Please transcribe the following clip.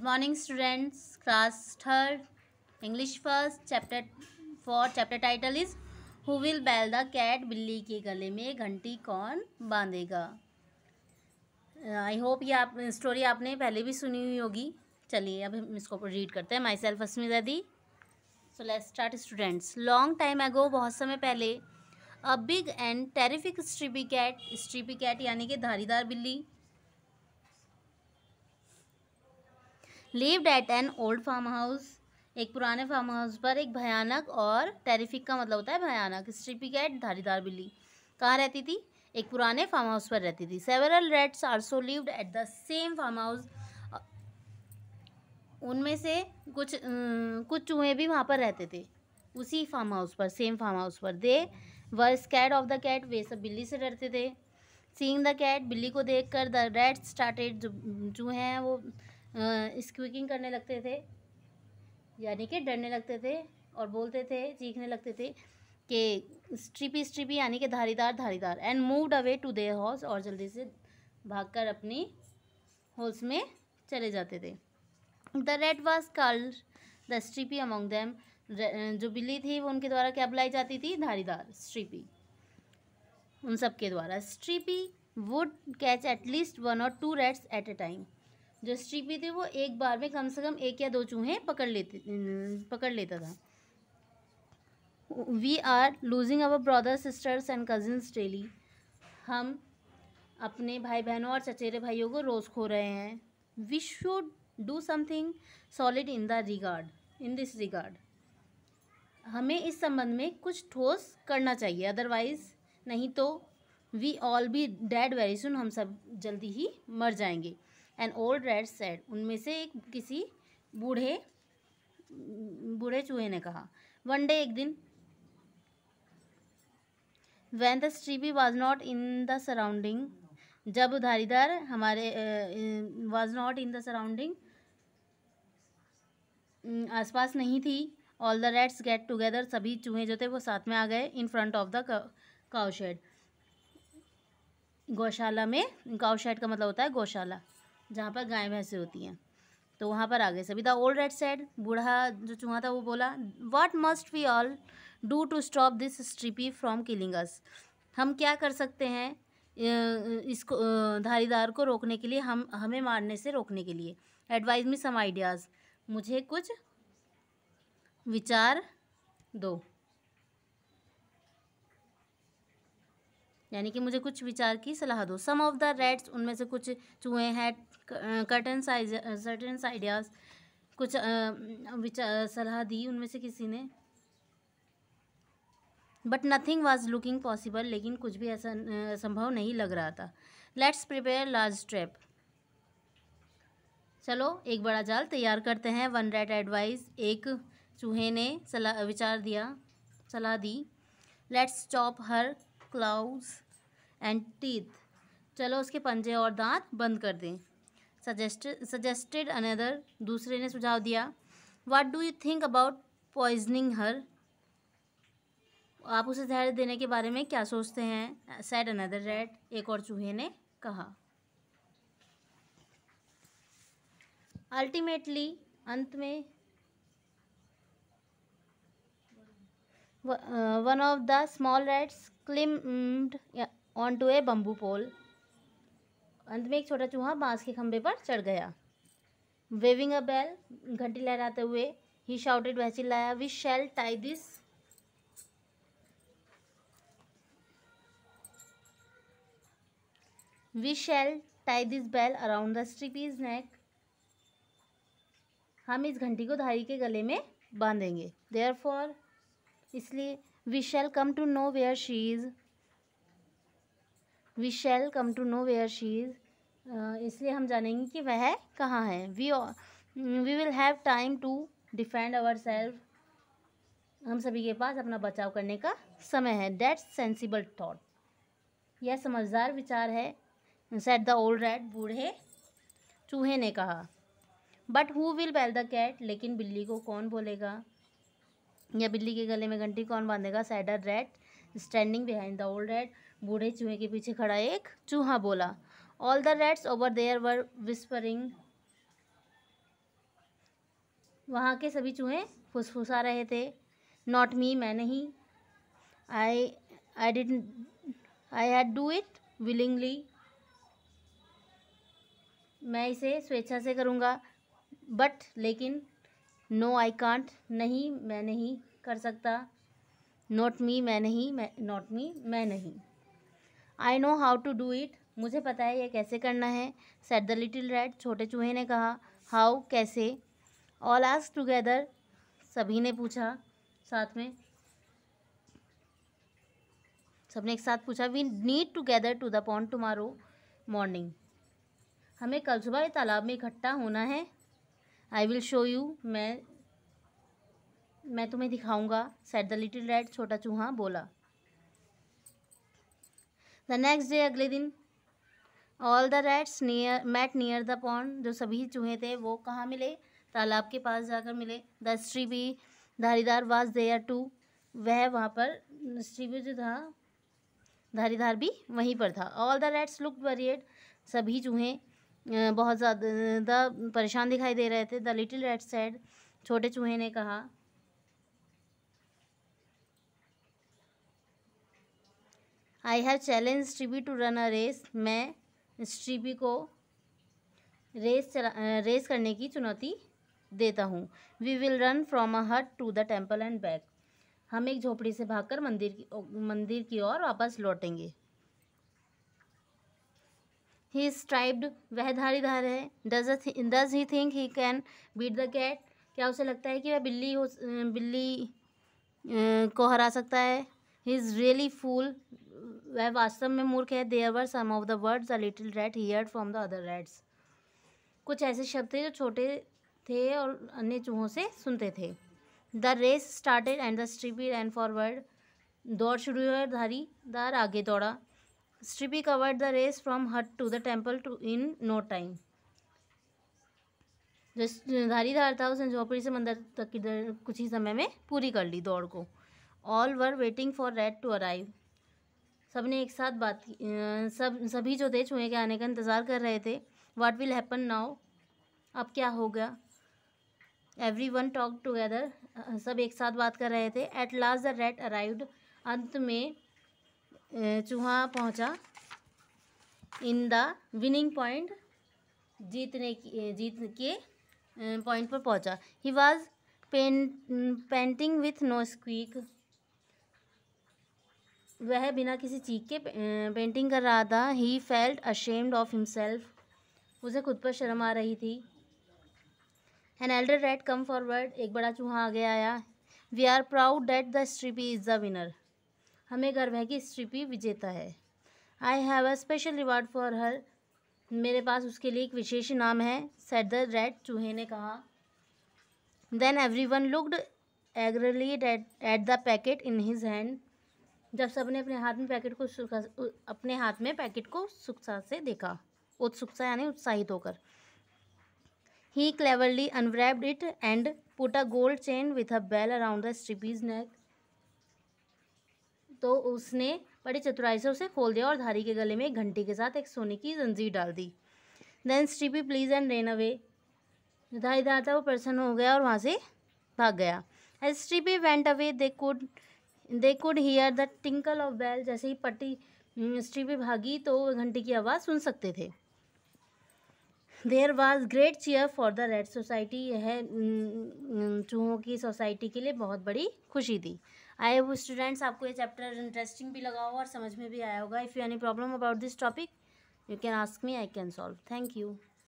Good morning students class third English first chapter for chapter title is who will bell the बिल्ली के गले में घंटी कौन बांधेगा आई uh, होप ये आप स्टोरी आपने पहले भी सुनी हुई होगी चलिए अब हम इसको रीड करते हैं माई सेल्फ अस्मिता दी so let start students long time go बहुत समय पहले a big and terrific stripy cat stripy cat यानी कि धारीदार बिल्ली lived at an old farm house एक पुराने फार्म हाउस पर एक भयानक और टेरिफिक का मतलब होता है भयानक स्ट्रिपी कैट धारीदार बिल्ली कहाँ रहती थी एक पुराने फार्म हाउस पर रहती थी several rats also lived at the same farm house उनमें से कुछ कुछ चूहे भी वहाँ पर रहते थे उसी फार्म हाउस पर सेम फार्म हाउस पर they were scared of the cat वे सब बिल्ली से डरते थे सींग द कैट बिल्ली को देख कर द रेड स्टार्टेड जो हैं वो स्क्विकिंग करने लगते थे यानी कि डरने लगते थे और बोलते थे चीखने लगते थे कि स्ट्रिपी स्ट्रिपी यानी कि धारीदार धारीदार and moved away to their house और जल्दी से भागकर अपनी हाउस में चले जाते थे the rat was called the stripy among them जो बिल्ली थी वो उनके द्वारा क्या बुलाई जाती थी धारीदार स्ट्रिपी उन सब के द्वारा stripy would catch at least one और two rats at a time जो स्ट्रिप भी थी वो एक बार में कम से कम एक या दो चूहे पकड़ लेते पकड़ लेता था we are losing our brother sisters and cousins daily हम अपने भाई बहनों और चचेरे भाइयों को रोज़ खो रहे हैं we should do something solid in the regard in this regard हमें इस संबंध में कुछ ठोस करना चाहिए अदरवाइज़ नहीं तो we all be dead very soon हम सब जल्दी ही मर जाएंगे एन ओल्ड रेड सेड उनमें से एक किसी बूढ़े बूढ़े चूहे ने कहा वन डे एक दिन when the stripy was not in the surrounding जब धारीदार हमारे was not in the surrounding आसपास नहीं थी all the rats get together सभी चूहे जो थे वो साथ में आ गए in front of the cowshed गौशाला में काउशेड का मतलब होता है गौशाला जहाँ पर गाय भैंसें होती हैं तो वहाँ पर आ गए सभी द ओल्ड रेड सेड बूढ़ा जो चूहा था वो बोला what must we all do to stop this stripy from killing us हम क्या कर सकते हैं इसको धारीदार को रोकने के लिए हम हमें मारने से रोकने के लिए एडवाइज मी सम आइडियाज़ मुझे कुछ विचार दो यानी कि मुझे कुछ विचार की सलाह दो सम ऑफ द रेड्स उनमें से कुछ चूहे हैं कर्टन साइज आइडियाज़ कुछ विचार सलाह दी उनमें से किसी ने but nothing was looking possible लेकिन कुछ भी ऐसा संभव नहीं लग रहा था लेट्स प्रिपेयर लार्ज ट्रैप चलो एक बड़ा जाल तैयार करते हैं वन रेट एडवाइस एक चूहे ने सलाह विचार दिया सलाह दी let's chop her claws and teeth चलो उसके पंजे और दांत बंद कर दें सजेस्टेड अनदर दूसरे ने सुझाव दिया what do you think about poisoning her आप उसे धैर्य देने के बारे में क्या सोचते हैं सैड अनदर रेड एक और चूहे ने कहा अल्टीमेटली अंत में one of the small rats climbed on to a bamboo pole अंत में एक छोटा चूहा बांस के खंभे पर चढ़ गया वेविंग अ बेल घंटी लहराते हुए ही शाउटेड वह चिल्लाया we shall tie this we shall tie this bell around the Stripy's neck हम इस घंटी को धारी के गले में बांधेंगे देयर फॉर इसलिए we shall come to know where she is we shall come to know where she is इसलिए हम जानेंगे कि वह कहाँ है we we will have time to defend our self हम सभी के पास अपना बचाव करने का समय है डेट्स सेंसिबल थाट यह समझदार विचार है सेट द ओल्ड रेड बूढ़े चूहे ने कहा but who will bell the cat लेकिन बिल्ली को कौन बोलेगा या बिल्ली के गले में घंटी कौन बांधेगा said a rat standing behind the old rat बूढ़े चूहे के पीछे खड़ा एक चूहा बोला all the rats over there were whispering वहाँ के सभी चूहे फुसफुसा रहे थे नॉट मी मैं नहीं I I did I had do it willingly मैं इसे स्वेच्छा से करूँगा बट लेकिन नो आई कांट नहीं मैं नहीं कर सकता नोट मी मैं नहीं मैं नोट मी मैं नहीं I know how to do it मुझे पता है ये कैसे करना है सेट द लिटिल रेड छोटे चूहे ने कहा हाउ कैसे ऑल आस टुगेदर सभी ने पूछा साथ में सबने एक साथ पूछा we need to gather to the pond tomorrow morning हमें कल सुबह तालाब में इकट्ठा होना है आई विल शो यू मैं मैं तुम्हें दिखाऊंगा सेट द लिटिल रेड छोटा चूहा बोला द नेक्स्ट डे अगले दिन all the rats near met near the pond जो सभी चूहे थे वो कहाँ मिले तालाब के पास जाकर मिले द स्ट्री भी धारीदार वाज देयर टू वह वहाँ पर भी जो था धारीदार भी वहीं पर था all the rats look worried सभी चूहे बहुत ज़्यादा परेशान दिखाई दे रहे थे द लिटिल रेड सेड छोटे चूहे ने कहा I have challenge Stripy to run a race मैं स्ट्रीबी को रेस चला रेस करने की चुनौती देता हूँ we will run from a hut to the temple and back हम एक झोपड़ी से भागकर मंदिर की मंदिर की ओर वापस लौटेंगे ही इज स्ट्राइब्ड वह धार है does does he think he can beat the cat क्या उसे लगता है कि वह बिल्ली हो बिल्ली को हरा सकता है ही इज़ रियली फूल वह वास्तव में मूर्ख है there were some of the words a little rat heard from the other rats कुछ ऐसे शब्द थे जो छोटे थे और अन्य चूहों से सुनते थे the race started and the Stripy and forward दौड़ शुरू हुआ धारी दार आगे दौड़ा Strippy covered the race from hut to the temple to in no time. धार था उसने झोपड़ी से मंदिर तक की कुछ ही समय में पूरी कर ली दौड़ को all were waiting for rat to arrive सब ने एक साथ बात की सब सभी जो थे चूहे के आने का इंतज़ार कर रहे थे वाट विल हैपन नाउ अब क्या हो गया एवरी वन टॉक टुगेदर सब एक साथ बात कर रहे थे at last the rat arrived अंत में चूहा पहुंचा इन द विनिंग पॉइंट जीतने की जीत के पॉइंट पर पहुंचा he was pant panting with no squeak वह बिना किसी चीख के पेंटिंग कर रहा था he felt ashamed of himself उसे खुद पर शर्म आ रही थी an elder rat come forward एक बड़ा चूहा आगे आया we are proud that the Stripy is the winner हमें गर्व है कि स्ट्रिपी विजेता है I have a special reward for her मेरे पास उसके लिए एक विशेष नाम है सेट द रेड चूहे ने कहा then everyone looked eagerly at the packet in his hand जब सबने अपने हाथ में पैकेट को सुखा अपने हाथ में पैकेट को सुखसा से देखा उत्सुकता यानी उत्साहित होकर he cleverly unwrapped it and put a gold chain with a bell around the Stripy's neck तो उसने बड़ी चतुराई से उसे खोल दिया और धारी के गले में एक घंटी के साथ एक सोने की जंजीर डाल दी then Stripy please and ran away धारी धारता वो प्रसन्न हो गया और वहाँ से भाग गया as Stripy went away they could they could hear the tinkle of bell जैसे ही पट्टी स्ट्रीपी हम्म, भागी तो घंटी की आवाज़ सुन सकते थे there was great cheer for the rat society यह हम्म, हम्म, चूहों की सोसाइटी के लिए बहुत बड़ी खुशी थी आई वो स्टूडेंट्स आपको ये चैप्टर इंटरेस्टिंग भी लगा होगा और समझ में भी आया होगा if you any problem about this topic you can ask me I can solve thank you